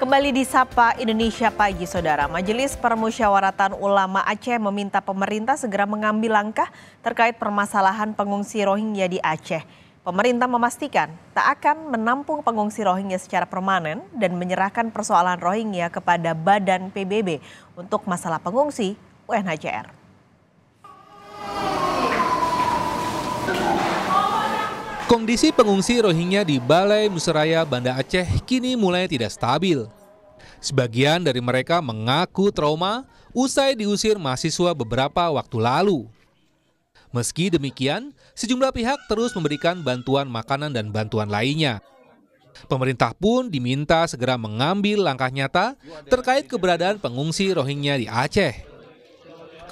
Kembali di Sapa Indonesia Pagi, Saudara. Majelis Permusyawaratan Ulama Aceh meminta pemerintah segera mengambil langkah terkait permasalahan pengungsi Rohingya di Aceh. Pemerintah memastikan tak akan menampung pengungsi Rohingya secara permanen dan menyerahkan persoalan Rohingya kepada Badan PBB untuk masalah pengungsi UNHCR. Kondisi pengungsi Rohingya di Balai Musraya, Banda Aceh kini mulai tidak stabil. Sebagian dari mereka mengaku trauma usai diusir mahasiswa beberapa waktu lalu. Meski demikian, sejumlah pihak terus memberikan bantuan makanan dan bantuan lainnya. Pemerintah pun diminta segera mengambil langkah nyata terkait keberadaan pengungsi Rohingya di Aceh.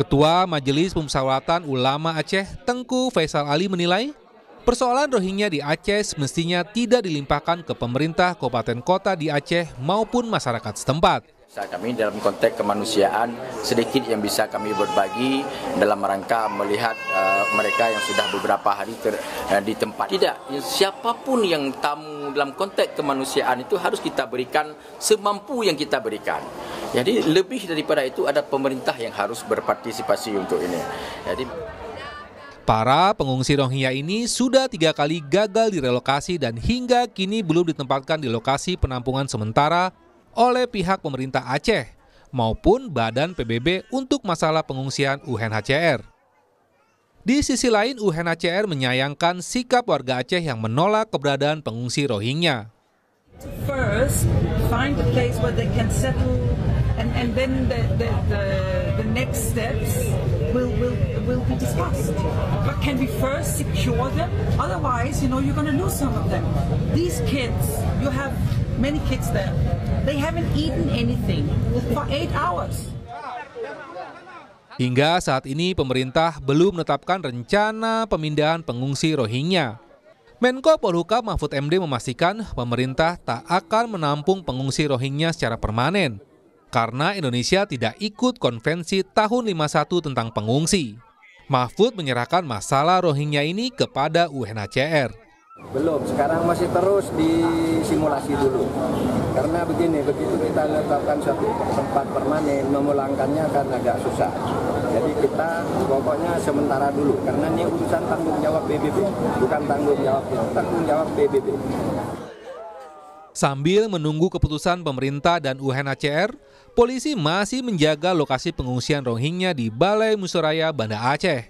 Ketua Majelis Pemusyawaratan Ulama Aceh Tengku Faisal Ali menilai Persoalan Rohingya di Aceh semestinya tidak dilimpahkan ke pemerintah kabupaten kota di Aceh maupun masyarakat setempat. Kami dalam konteks kemanusiaan sedikit yang bisa kami berbagi dalam rangka melihat uh, mereka yang sudah beberapa hari ter, uh, di tempat. Tidak, siapapun yang tamu dalam konteks kemanusiaan itu harus kita berikan semampu yang kita berikan. Jadi lebih daripada itu ada pemerintah yang harus berpartisipasi untuk ini. Jadi Para pengungsi Rohingya ini sudah tiga kali gagal direlokasi dan hingga kini belum ditempatkan di lokasi penampungan sementara oleh pihak pemerintah Aceh maupun Badan PBB untuk masalah pengungsian UNHCR. Di sisi lain, UNHCR menyayangkan sikap warga Aceh yang menolak keberadaan pengungsi Rohingya. will, will will be discussed. But can we first secure them? Otherwise, you know, you're going to lose some of them. These kids, you have many kids there. They haven't eaten anything for eight hours. Hingga saat ini pemerintah belum menetapkan rencana pemindahan pengungsi Rohingya. Menko Polhukam Mahfud MD memastikan pemerintah tak akan menampung pengungsi Rohingya secara permanen karena Indonesia tidak ikut konvensi tahun 51 tentang pengungsi. Mahfud menyerahkan masalah Rohingya ini kepada UNHCR. Belum, sekarang masih terus disimulasi dulu. Karena begini, begitu kita letakkan satu tempat permanen, memulangkannya akan agak susah. Jadi kita pokoknya sementara dulu, karena ini urusan tanggung jawab PBB, bukan tanggung jawab tanggung jawab PBB. Sambil menunggu keputusan pemerintah dan UNHCR, polisi masih menjaga lokasi pengungsian Rohingya di Balai Musoraya, Banda Aceh.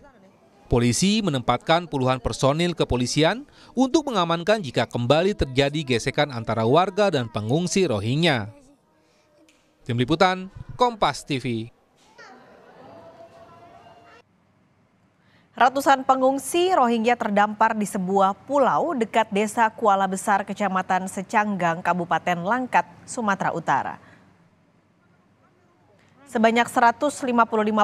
Polisi menempatkan puluhan personil kepolisian untuk mengamankan jika kembali terjadi gesekan antara warga dan pengungsi Rohingya. Tim Liputan, Kompas TV. Ratusan pengungsi Rohingya terdampar di sebuah pulau dekat desa Kuala Besar, Kecamatan Secanggang, Kabupaten Langkat, Sumatera Utara. Sebanyak 155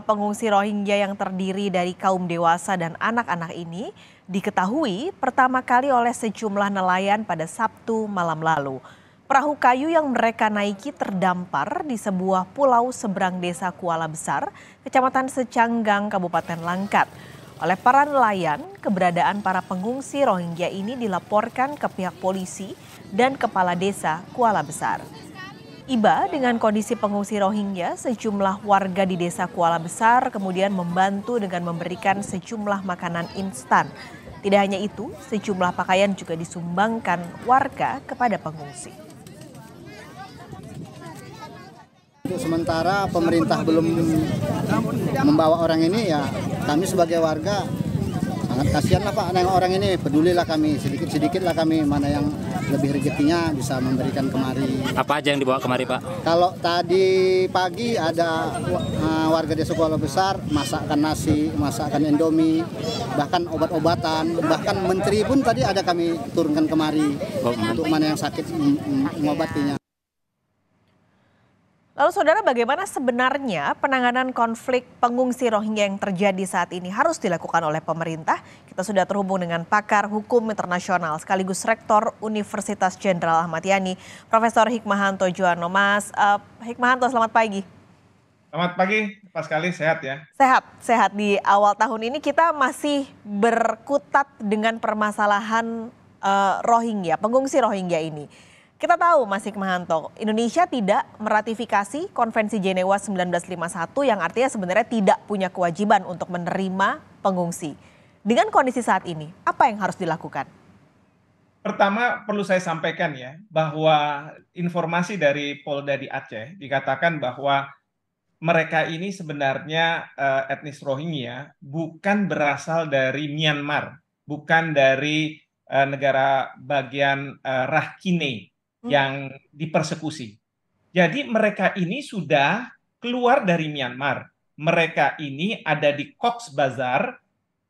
pengungsi Rohingya yang terdiri dari kaum dewasa dan anak-anak ini diketahui pertama kali oleh sejumlah nelayan pada Sabtu malam lalu. Perahu kayu yang mereka naiki terdampar di sebuah pulau seberang desa Kuala Besar, Kecamatan Secanggang, Kabupaten Langkat. Oleh para nelayan, keberadaan para pengungsi Rohingya ini dilaporkan ke pihak polisi dan kepala desa Kuala Besar. Iba dengan kondisi pengungsi Rohingya, sejumlah warga di desa Kuala Besar kemudian membantu dengan memberikan sejumlah makanan instan. Tidak hanya itu, sejumlah pakaian juga disumbangkan warga kepada pengungsi. sementara pemerintah belum membawa orang ini ya kami sebagai warga sangat kasihan lah Pak neng orang ini pedulilah kami sedikit-sedikit lah kami mana yang lebih rezekinya bisa memberikan kemari. Apa aja yang dibawa kemari Pak? Kalau tadi pagi ada ah, warga desa Kuala Besar masakan nasi, masakan endomi, bahkan obat-obatan, bahkan menteri pun tadi ada kami turunkan kemari oh, untuk mana yang sakit mengobatinya. Lalu saudara bagaimana sebenarnya penanganan konflik pengungsi Rohingya yang terjadi saat ini harus dilakukan oleh pemerintah? Kita sudah terhubung dengan pakar hukum internasional sekaligus rektor Universitas Jenderal Ahmad Yani, Profesor Hikmahanto Juwono. Mas uh, Hikmahanto selamat pagi. Selamat pagi, pas Sekali sehat ya. Sehat, sehat. Di awal tahun ini kita masih berkutat dengan permasalahan uh, Rohingya, pengungsi Rohingya ini. Kita tahu Mas Hikmahanto, Indonesia tidak meratifikasi Konvensi Jenewa 1951 yang artinya sebenarnya tidak punya kewajiban untuk menerima pengungsi. Dengan kondisi saat ini, apa yang harus dilakukan? Pertama perlu saya sampaikan ya bahwa informasi dari Polda di Aceh dikatakan bahwa mereka ini sebenarnya eh, etnis Rohingya bukan berasal dari Myanmar, bukan dari eh, negara bagian uh, eh, Rakhine Hmm. yang dipersekusi. Jadi mereka ini sudah keluar dari Myanmar. Mereka ini ada di Cox Bazar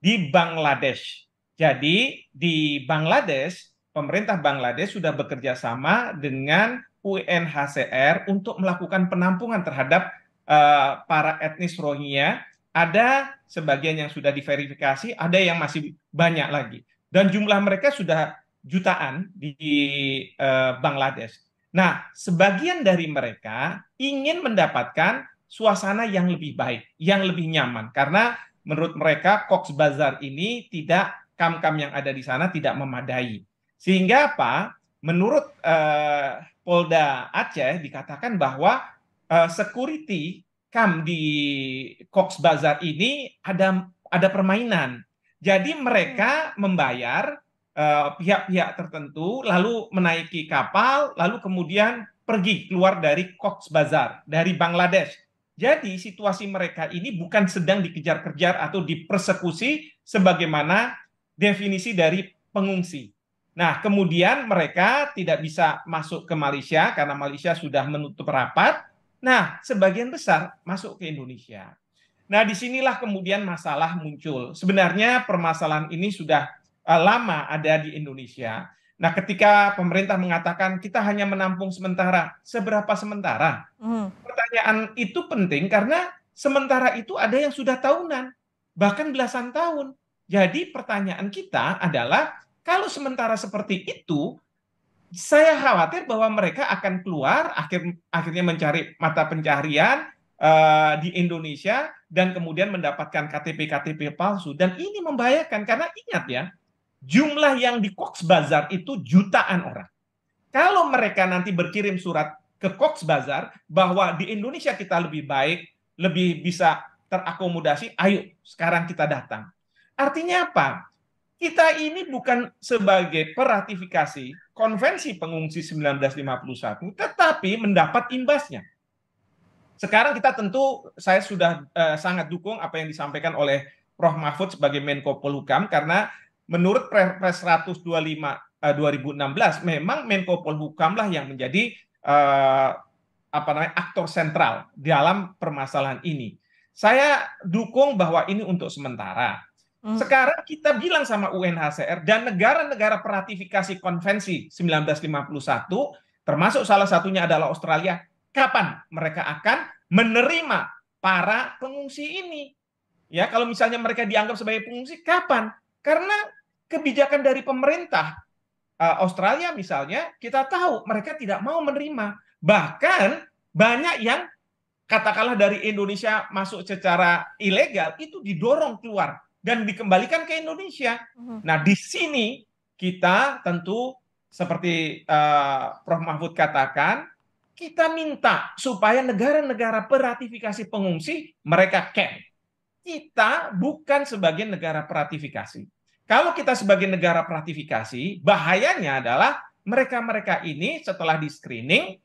di Bangladesh. Jadi di Bangladesh, pemerintah Bangladesh sudah bekerja sama dengan UNHCR untuk melakukan penampungan terhadap uh, para etnis Rohingya. Ada sebagian yang sudah diverifikasi, ada yang masih banyak lagi. Dan jumlah mereka sudah jutaan di eh, Bangladesh. Nah, sebagian dari mereka ingin mendapatkan suasana yang lebih baik, yang lebih nyaman karena menurut mereka Cox Bazar ini tidak kam-kam yang ada di sana tidak memadai. Sehingga apa? Menurut uh, Polda Aceh dikatakan bahwa uh, security kam di Cox Bazar ini ada ada permainan. Jadi mereka hmm. membayar Eh, pihak-pihak uh, tertentu, lalu menaiki kapal, lalu kemudian pergi keluar dari Cox Bazar, dari Bangladesh. Jadi situasi mereka ini bukan sedang dikejar-kejar atau dipersekusi sebagaimana definisi dari pengungsi. Nah, kemudian mereka tidak bisa masuk ke Malaysia karena Malaysia sudah menutup rapat. Nah, sebagian besar masuk ke Indonesia. Nah, disinilah kemudian masalah muncul. Sebenarnya permasalahan ini sudah uh, lama ada di Indonesia. Nah, ketika pemerintah mengatakan kita hanya menampung sementara, seberapa sementara? Hmm. Pertanyaan itu penting karena sementara itu ada yang sudah tahunan, bahkan belasan tahun. Jadi pertanyaan kita adalah kalau sementara seperti itu, saya khawatir bahwa mereka akan keluar akhir akhirnya mencari mata pencarian uh, eh, di Indonesia dan kemudian mendapatkan KTP KTP palsu dan ini membahayakan karena ingat ya jumlah yang di Cox Bazar itu jutaan orang. Kalau mereka nanti berkirim surat ke Cox Bazar bahwa di Indonesia kita lebih baik, lebih bisa terakomodasi, ayo sekarang kita datang. Artinya apa? Kita ini bukan sebagai peratifikasi konvensi pengungsi 1951, tetapi mendapat imbasnya. Sekarang kita tentu, saya sudah uh, sangat dukung apa yang disampaikan oleh Prof. Mahfud sebagai Menko Polhukam, karena menurut Perpres 125 eh, 2016 memang Menko Polhukamlah yang menjadi eh, apa namanya aktor sentral dalam permasalahan ini. Saya dukung bahwa ini untuk sementara. Hmm. Sekarang kita bilang sama UNHCR dan negara-negara peratifikasi konvensi 1951 termasuk salah satunya adalah Australia, kapan mereka akan menerima para pengungsi ini? Ya, kalau misalnya mereka dianggap sebagai pengungsi, kapan? Karena kebijakan dari pemerintah eh, Australia misalnya, kita tahu mereka tidak mau menerima. Bahkan banyak yang katakanlah dari Indonesia masuk secara ilegal itu didorong keluar dan dikembalikan ke Indonesia. Mhm. Nah, di sini kita tentu seperti uh, Prof Mahfud katakan, kita minta supaya negara-negara peratifikasi pengungsi mereka camp. Kita bukan sebagai negara peratifikasi. Kalau kita sebagai negara praktifikasi, bahayanya adalah mereka-mereka ini setelah di screening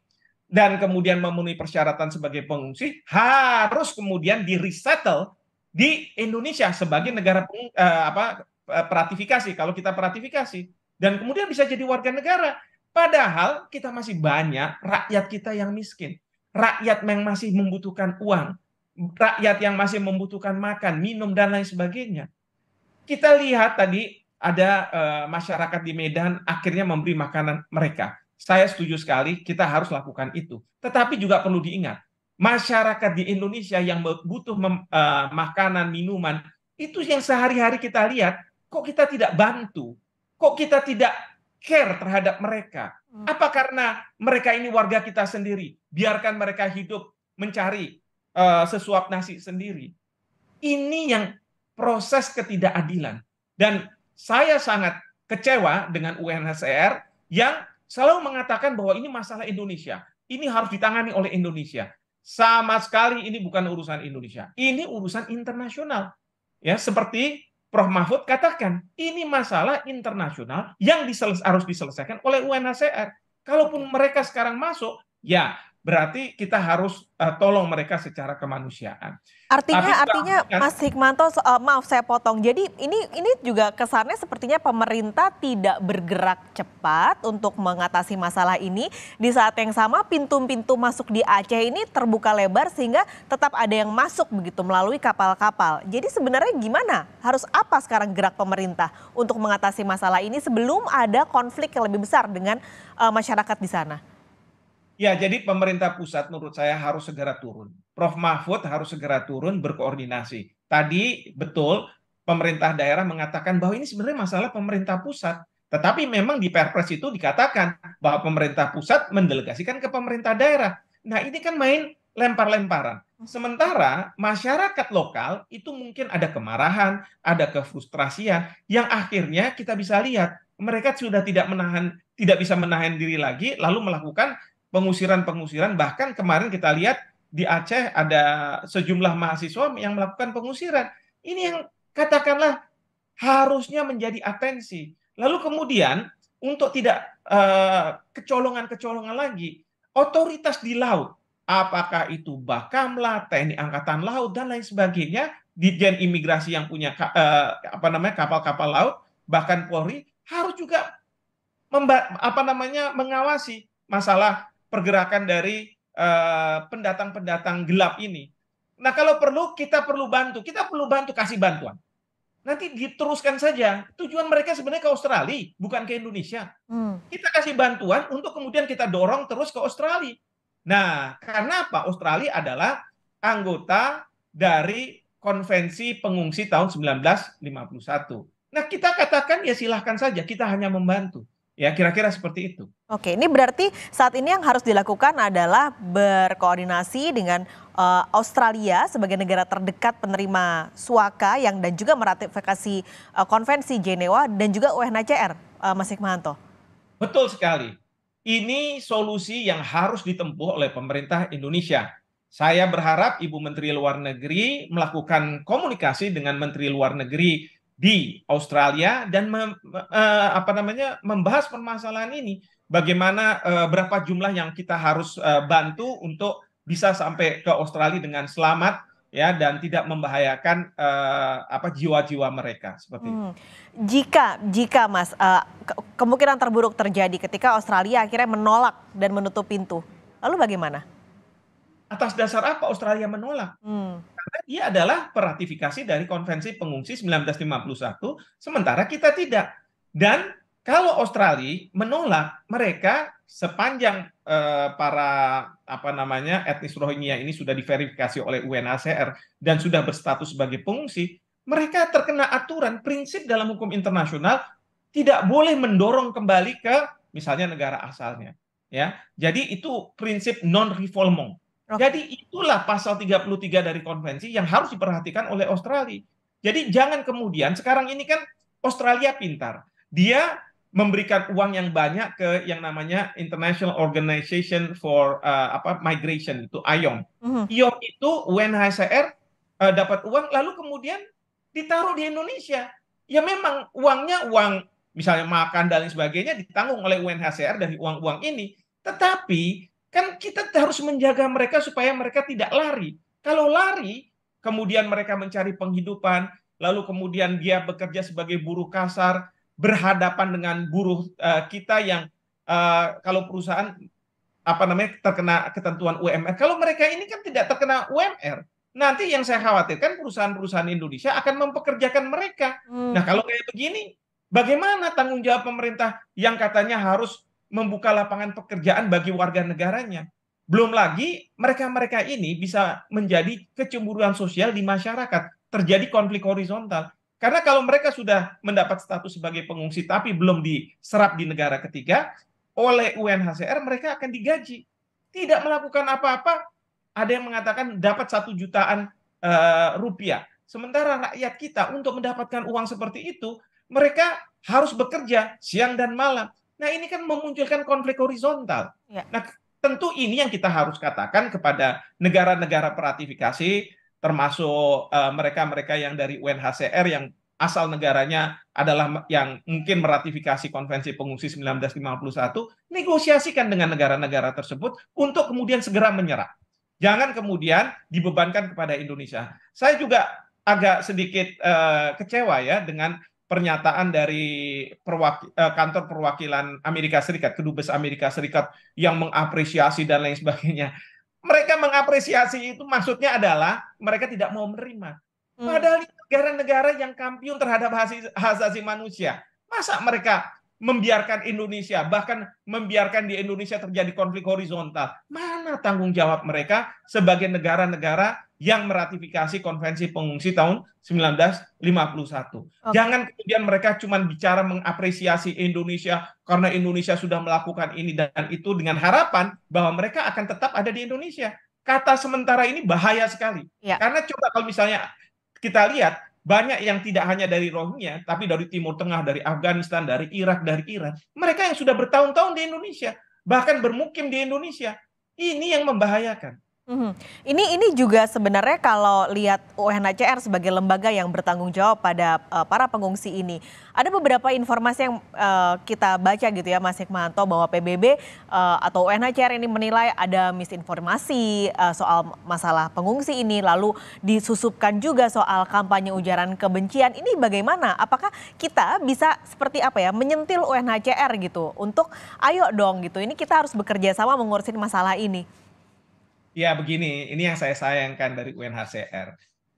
dan kemudian memenuhi persyaratan sebagai pengungsi harus kemudian di resettle di Indonesia sebagai negara peng, eh, apa eh, peratifikasi kalau kita peratifikasi dan kemudian bisa jadi warga negara padahal kita masih banyak rakyat kita yang miskin rakyat yang masih membutuhkan uang rakyat yang masih membutuhkan makan minum dan lain sebagainya kita lihat tadi ada uh, masyarakat di Medan akhirnya memberi makanan mereka. Saya setuju sekali kita harus lakukan itu. Tetapi juga perlu diingat, masyarakat di Indonesia yang butuh mem, uh, makanan, minuman, itu yang sehari-hari kita lihat, kok kita tidak bantu? Kok kita tidak care terhadap mereka? Hmm. Apa karena mereka ini warga kita sendiri? Biarkan mereka hidup mencari uh, sesuap nasi sendiri. Ini yang proses ketidakadilan. Dan saya sangat kecewa dengan UNHCR yang selalu mengatakan bahwa ini masalah Indonesia. Ini harus ditangani oleh Indonesia. Sama sekali ini bukan urusan Indonesia. Ini urusan internasional. Ya, seperti Prof Mahfud katakan, ini masalah internasional yang diseles harus diselesaikan oleh UNHCR. Kalaupun mereka sekarang masuk, ya berarti kita harus uh, tolong mereka secara kemanusiaan. Artinya, Tapi, artinya Mas Hikmanto, uh, maaf saya potong. Jadi ini ini juga kesannya sepertinya pemerintah tidak bergerak cepat untuk mengatasi masalah ini. Di saat yang sama pintu-pintu masuk di Aceh ini terbuka lebar sehingga tetap ada yang masuk begitu melalui kapal-kapal. Jadi sebenarnya gimana? Harus apa sekarang gerak pemerintah untuk mengatasi masalah ini sebelum ada konflik yang lebih besar dengan uh, masyarakat di sana? Ya, jadi pemerintah pusat menurut saya harus segera turun. Prof. Mahfud harus segera turun berkoordinasi. Tadi betul pemerintah daerah mengatakan bahwa ini sebenarnya masalah pemerintah pusat. Tetapi memang di Perpres itu dikatakan bahwa pemerintah pusat mendelegasikan ke pemerintah daerah. Nah, ini kan main lempar-lemparan. Sementara masyarakat lokal itu mungkin ada kemarahan, ada kefrustrasian yang akhirnya kita bisa lihat mereka sudah tidak menahan tidak bisa menahan diri lagi lalu melakukan pengusiran-pengusiran bahkan kemarin kita lihat di Aceh ada sejumlah mahasiswa yang melakukan pengusiran. Ini yang katakanlah harusnya menjadi atensi. Lalu kemudian untuk tidak eh, kecolongan-kecolongan uh, lagi, otoritas di laut, apakah itu Bakamla, TNI Angkatan Laut dan lain sebagainya, Ditjen Imigrasi yang punya uh, apa namanya kapal-kapal laut, bahkan Polri harus juga apa namanya mengawasi masalah pergerakan dari eh, pendatang-pendatang gelap ini. Nah, kalau perlu kita perlu bantu, kita perlu bantu kasih bantuan. Nanti diteruskan saja. Tujuan mereka sebenarnya ke Australia, bukan ke Indonesia. Hmm. Kita kasih bantuan untuk kemudian kita dorong terus ke Australia. Nah, karena apa? Australia adalah anggota dari Konvensi Pengungsi tahun 1951. Nah, kita katakan ya silahkan saja, kita hanya membantu. Ya kira-kira seperti itu. Oke, ini berarti saat ini yang harus dilakukan adalah berkoordinasi dengan uh, Australia sebagai negara terdekat penerima suaka yang dan juga meratifikasi uh, konvensi Jenewa dan juga UNHCR, uh, eh, Mas Hikmahanto. Betul sekali. Ini solusi yang harus ditempuh oleh pemerintah Indonesia. Saya berharap Ibu Menteri Luar Negeri melakukan komunikasi dengan Menteri Luar Negeri di Australia dan mem, uh, apa namanya membahas permasalahan ini bagaimana uh, berapa jumlah yang kita harus uh, bantu untuk bisa sampai ke Australia dengan selamat ya dan tidak membahayakan uh, apa jiwa-jiwa mereka seperti hmm. Jika jika Mas uh, ke kemungkinan terburuk terjadi ketika Australia akhirnya menolak dan menutup pintu. Lalu bagaimana? atas dasar apa Australia menolak? Hmm. Karena dia adalah peratifikasi dari Konvensi Pengungsi 1951, sementara kita tidak. Dan kalau Australia menolak, mereka sepanjang eh, para apa namanya etnis Rohingya ini sudah diverifikasi oleh UNHCR dan sudah berstatus sebagai pengungsi, mereka terkena aturan prinsip dalam hukum internasional tidak boleh mendorong kembali ke misalnya negara asalnya. Ya, jadi itu prinsip non refoulement Okay. Jadi itulah pasal 33 dari konvensi yang harus diperhatikan oleh Australia. Jadi jangan kemudian sekarang ini kan Australia pintar. Dia memberikan uang yang banyak ke yang namanya International Organization for uh, apa Migration itu IOM. Uh-huh. Mhm. IOM itu UNHCR uh, dapat uang lalu kemudian ditaruh di Indonesia. Ya memang uangnya uang misalnya makan dan lain sebagainya ditanggung oleh UNHCR dari uang-uang ini. Tetapi Kan kita harus menjaga mereka supaya mereka tidak lari. Kalau lari, kemudian mereka mencari penghidupan, lalu kemudian dia bekerja sebagai buruh kasar, berhadapan dengan buruh eh, kita yang eh, kalau perusahaan apa namanya terkena ketentuan UMR. Kalau mereka ini kan tidak terkena UMR, nanti yang saya khawatirkan perusahaan-perusahaan Indonesia akan mempekerjakan mereka. Hmm. Nah, kalau kayak begini, bagaimana tanggung jawab pemerintah yang katanya harus membuka lapangan pekerjaan bagi warga negaranya. Belum lagi mereka-mereka ini bisa menjadi kecemburuan sosial di masyarakat, terjadi konflik horizontal. Karena kalau mereka sudah mendapat status sebagai pengungsi tapi belum diserap di negara ketiga, oleh UNHCR mereka akan digaji. Tidak melakukan apa-apa, ada yang mengatakan dapat satu jutaan uh, rupiah. Sementara rakyat kita untuk mendapatkan uang seperti itu, mereka harus bekerja siang dan malam. Nah ini kan memunculkan konflik horizontal. Ya. Nah tentu ini yang kita harus katakan kepada negara-negara peratifikasi, termasuk eh, mereka-mereka uh, yang dari UNHCR yang asal negaranya adalah yang mungkin meratifikasi konvensi pengungsi 1951, negosiasikan dengan negara-negara tersebut untuk kemudian segera menyerah. Jangan kemudian dibebankan kepada Indonesia. Saya juga agak sedikit uh, kecewa ya dengan pernyataan dari perwaki, eh, kantor perwakilan Amerika Serikat, kedubes Amerika Serikat yang mengapresiasi dan lain sebagainya. Mereka mengapresiasi itu maksudnya adalah mereka tidak mau menerima. Hmm. Padahal negara-negara yang kampiun terhadap hak asasi manusia, masa mereka membiarkan Indonesia, bahkan membiarkan di Indonesia terjadi konflik horizontal. Mana tanggung jawab mereka sebagai negara-negara yang meratifikasi konvensi pengungsi tahun 1951. Okay. Jangan kemudian mereka cuma bicara mengapresiasi Indonesia karena Indonesia sudah melakukan ini dan itu dengan harapan bahwa mereka akan tetap ada di Indonesia. Kata sementara ini bahaya sekali. Yeah. Karena coba kalau misalnya kita lihat banyak yang tidak hanya dari Rohingya tapi dari Timur Tengah, dari Afghanistan, dari Irak, dari Iran. Mereka yang sudah bertahun-tahun di Indonesia, bahkan bermukim di Indonesia. Ini yang membahayakan. Hmm. Ini ini juga sebenarnya kalau lihat UNHCR sebagai lembaga yang bertanggung jawab pada uh, para pengungsi ini, ada beberapa informasi yang uh, kita baca gitu ya Mas Hikmanto bahwa PBB uh, eh, atau UNHCR ini menilai ada misinformasi uh, soal masalah pengungsi ini, lalu disusupkan juga soal kampanye ujaran kebencian. Ini bagaimana? Apakah kita bisa seperti apa ya menyentil UNHCR gitu untuk ayo dong gitu. Ini kita harus bekerja sama mengurusin masalah ini. Ya begini, ini yang saya sayangkan dari UNHCR.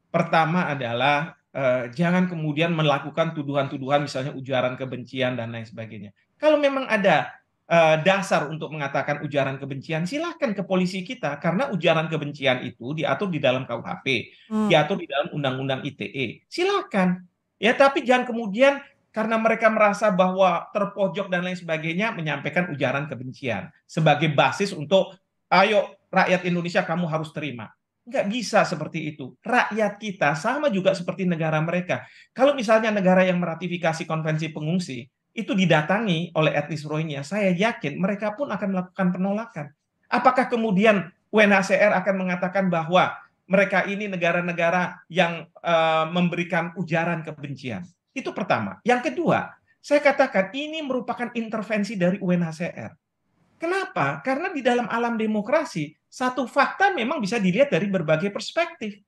Pertama adalah eh, jangan kemudian melakukan tuduhan-tuduhan misalnya ujaran kebencian dan lain sebagainya. Kalau memang ada eh, dasar untuk mengatakan ujaran kebencian, silahkan ke polisi kita karena ujaran kebencian itu diatur di dalam KUHP, hmm. diatur di dalam Undang-Undang ITE. Silahkan. Ya, tapi jangan kemudian karena mereka merasa bahwa terpojok dan lain sebagainya menyampaikan ujaran kebencian sebagai basis untuk ayo rakyat Indonesia kamu harus terima. Nggak bisa seperti itu. Rakyat kita sama juga seperti negara mereka. Kalau misalnya negara yang meratifikasi konvensi pengungsi, itu didatangi oleh etnis Rohingya, saya yakin mereka pun akan melakukan penolakan. Apakah kemudian UNHCR akan mengatakan bahwa mereka ini negara-negara yang uh, memberikan ujaran kebencian? Itu pertama. Yang kedua, saya katakan ini merupakan intervensi dari UNHCR. Kenapa? Karena di dalam alam demokrasi, satu fakta memang bisa dilihat dari berbagai perspektif.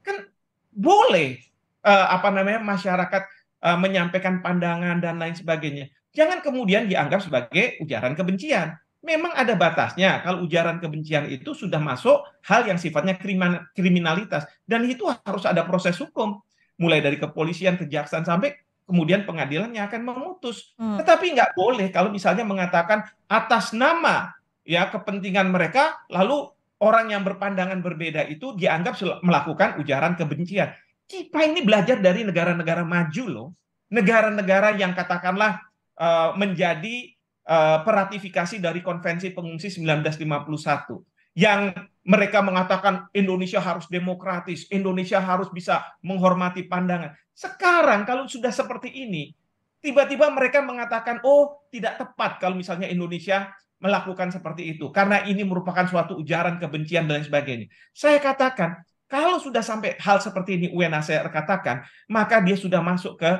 Kan boleh uh, apa namanya masyarakat uh, menyampaikan pandangan dan lain sebagainya. Jangan kemudian dianggap sebagai ujaran kebencian. Memang ada batasnya kalau ujaran kebencian itu sudah masuk hal yang sifatnya kriminalitas dan itu harus ada proses hukum mulai dari kepolisian, kejaksaan sampai kemudian pengadilan yang akan memutus. Hmm. Tetapi nggak boleh kalau misalnya mengatakan atas nama ya kepentingan mereka lalu orang yang berpandangan berbeda itu dianggap melakukan ujaran kebencian. Kita ini belajar dari negara-negara maju loh. Negara-negara yang katakanlah uh, menjadi uh, peratifikasi dari Konvensi Pengungsi 1951 yang mereka mengatakan Indonesia harus demokratis, Indonesia harus bisa menghormati pandangan. Sekarang kalau sudah seperti ini, tiba-tiba mereka mengatakan, oh tidak tepat kalau misalnya Indonesia melakukan seperti itu. Karena ini merupakan suatu ujaran kebencian dan sebagainya. Saya katakan, kalau sudah sampai hal seperti ini UNHCR katakan, maka dia sudah masuk ke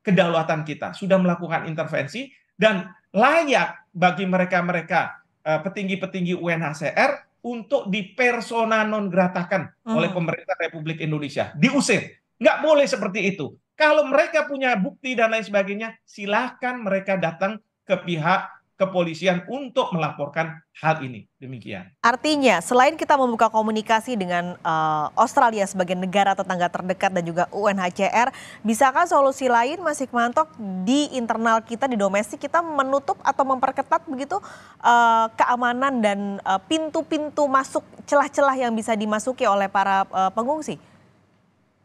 kedaulatan kita. Sudah melakukan intervensi dan layak bagi mereka-mereka eh, petinggi-petinggi UNHCR untuk dipersona non gratakan hmm. oleh pemerintah Republik Indonesia. Diusir. Nggak boleh seperti itu. Kalau mereka punya bukti dan lain sebagainya, silahkan mereka datang ke pihak kepolisian untuk melaporkan hal ini. Demikian. Artinya, selain kita membuka komunikasi dengan uh, Australia sebagai negara tetangga terdekat dan juga UNHCR, bisakah solusi lain Mas Hikmantok di internal kita di domestik kita menutup atau memperketat begitu uh, keamanan dan eh, pintu-pintu uh, masuk celah-celah yang bisa dimasuki oleh para uh, pengungsi?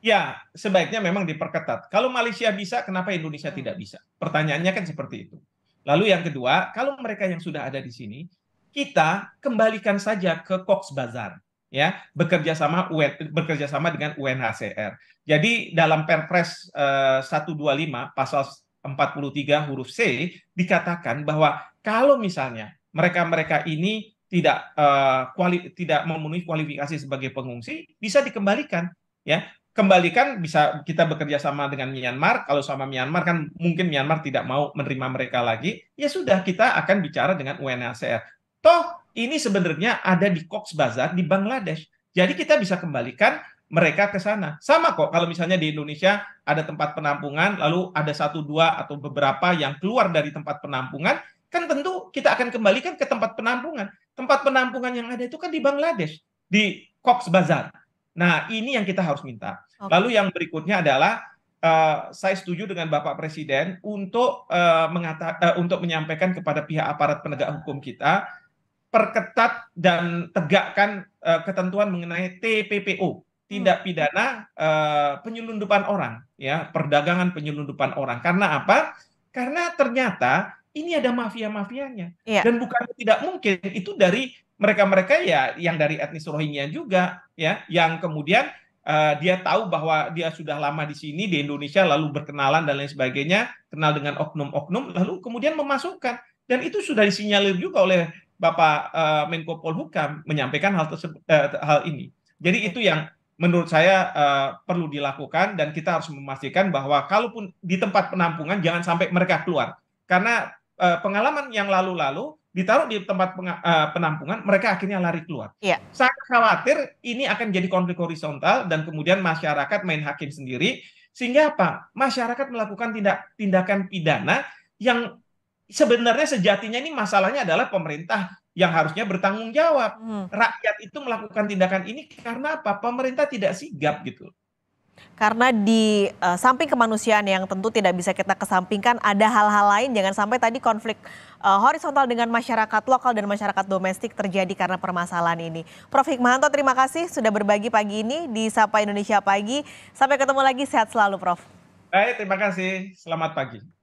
Ya, sebaiknya memang diperketat. Kalau Malaysia bisa, kenapa Indonesia hmm. tidak bisa? Pertanyaannya kan seperti itu. Lalu yang kedua, kalau mereka yang sudah ada di sini, kita kembalikan saja ke Cox Bazar ya bekerja sama bekerja sama dengan UNHCR. Jadi dalam Perpres uh, eh, 125 pasal 43 huruf C dikatakan bahwa kalau misalnya mereka-mereka ini tidak uh, kuali, tidak memenuhi kualifikasi sebagai pengungsi bisa dikembalikan ya kembalikan bisa kita bekerja sama dengan Myanmar. Kalau sama Myanmar kan mungkin Myanmar tidak mau menerima mereka lagi. Ya sudah kita akan bicara dengan UNHCR. Toh ini sebenarnya ada di Cox Bazar di Bangladesh. Jadi kita bisa kembalikan mereka ke sana. Sama kok kalau misalnya di Indonesia ada tempat penampungan lalu ada satu dua atau beberapa yang keluar dari tempat penampungan kan tentu kita akan kembalikan ke tempat penampungan. Tempat penampungan yang ada itu kan di Bangladesh, di Cox Bazar. Nah, ini yang kita harus minta Lalu yang berikutnya adalah Uh, saya setuju dengan Bapak Presiden untuk uh, mengata, uh, untuk menyampaikan kepada pihak aparat penegak hukum kita perketat dan tegakkan uh, ketentuan mengenai TPPO tindak hmm. pidana uh, penyelundupan orang ya perdagangan penyelundupan orang karena apa karena ternyata ini ada mafia-mafianya yeah. dan bukan tidak mungkin itu dari mereka-mereka ya yang dari etnis Rohingya juga ya yang kemudian Eh, dia tahu bahwa dia sudah lama di sini di Indonesia lalu berkenalan dan lain sebagainya kenal dengan oknum-oknum lalu kemudian memasukkan dan itu sudah disinyalir juga oleh Bapak uh, Menko Polhukam menyampaikan hal uh, hal ini jadi itu yang menurut saya uh, perlu dilakukan dan kita harus memastikan bahwa kalaupun di tempat penampungan jangan sampai mereka keluar karena uh, pengalaman yang lalu-lalu ditaruh di tempat eh, penampungan, mereka akhirnya lari keluar. Ya. Saya khawatir ini akan jadi konflik horizontal dan kemudian masyarakat main hakim sendiri, sehingga apa? Masyarakat melakukan tindak tindakan pidana yang sebenarnya sejatinya ini masalahnya adalah pemerintah yang harusnya bertanggung jawab. Hmm. Rakyat itu melakukan tindakan ini karena apa? Pemerintah tidak sigap gitu. Karena di uh, samping kemanusiaan yang tentu tidak bisa kita kesampingkan, ada hal-hal lain. Jangan sampai tadi konflik uh, horizontal dengan masyarakat lokal dan masyarakat domestik terjadi karena permasalahan ini. Prof. Hikmahanto, terima kasih sudah berbagi pagi ini di Sapa Indonesia Pagi. Sampai ketemu lagi, sehat selalu Prof. Baik, terima kasih. Selamat pagi.